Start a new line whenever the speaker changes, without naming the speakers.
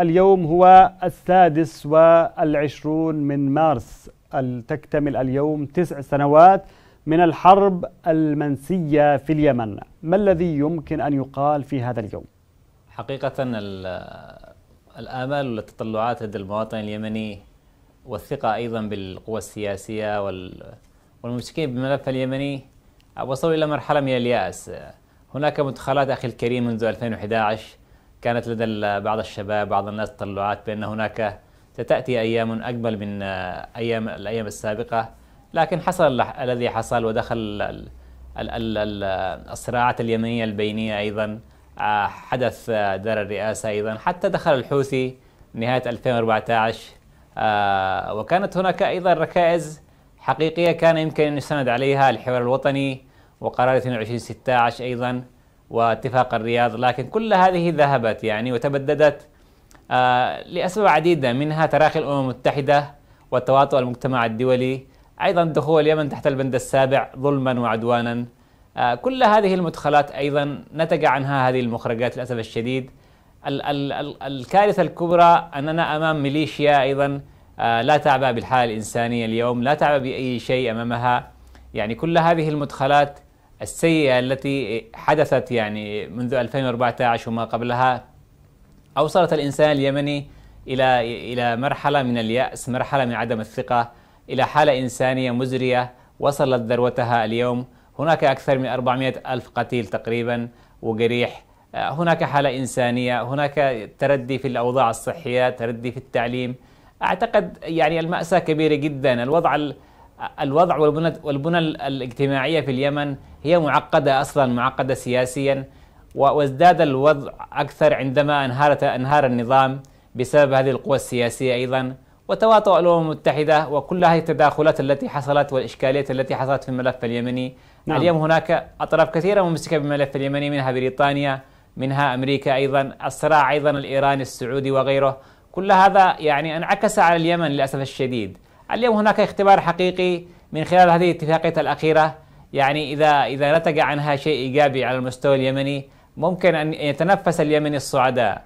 اليوم هو السادس والعشرون من مارس تكتمل اليوم تسع سنوات من الحرب المنسية في اليمن ما الذي يمكن أن يقال في هذا اليوم؟
حقيقة الآمال والتطلعات لدى المواطن اليمني والثقة أيضا بالقوى السياسية والممسكين بالملف اليمني وصلوا إلى مرحلة من اليأس هناك مدخلات أخي الكريم منذ 2011 كانت لدى بعض الشباب بعض الناس تطلعات بأن هناك ستأتي أيام أجمل من آه، أيام الأيام السابقة لكن حصل الذي حصل ودخل الصراعات اليمنية البينية أيضا آه، حدث آه، دار الرئاسة أيضا حتى دخل الحوثي نهاية 2014 وكانت هناك أيضا ركائز حقيقية كان يمكن أن يستند عليها الحوار الوطني وقرار 22 16 أيضا واتفاق الرياض لكن كل هذه ذهبت يعني وتبددت آه، لأسباب عديدة منها تراخي الأمم المتحدة وتواطؤ المجتمع الدولي أيضا دخول اليمن تحت البند السابع ظلما وعدوانا آه، كل هذه المدخلات أيضا نتج عنها هذه المخرجات للأسف الشديد ال- ال- ال- الكارثة الكبرى أننا أمام ميليشيا أيضا آه، لا تعبأ بالحالة الإنسانية اليوم لا تعبأ بأي شيء أمامها يعني كل هذه المدخلات السيئة التي حدثت يعني منذ 2014 وما قبلها أوصلت الإنسان اليمني إلى إلى مرحلة من اليأس، مرحلة من عدم الثقة، إلى حالة إنسانية مزرية وصلت ذروتها اليوم، هناك أكثر من 400 ألف قتيل تقريبا وجريح، هناك حالة إنسانية، هناك تردي في الأوضاع الصحية، تردي في التعليم، أعتقد يعني المأساة كبيرة جدا، الوضع الوضع والبنى والبنى الاجتماعيه في اليمن هي معقده اصلا معقده سياسيا وازداد الوضع اكثر عندما انهارت انهار النظام بسبب هذه القوى السياسيه ايضا وتواطؤ الامم المتحده وكل هذه التداخلات التي حصلت والاشكاليات التي حصلت في الملف اليمني نعم. اليوم هناك اطراف كثيره ممسكه بالملف اليمني منها بريطانيا منها امريكا ايضا الصراع ايضا الايراني السعودي وغيره كل هذا يعني انعكس على اليمن للاسف الشديد اليوم هناك اختبار حقيقي من خلال هذه الاتفاقية الأخيرة يعني إذا إذا نتج عنها شيء إيجابي على المستوى اليمني ممكن أن يتنفس اليمني الصعداء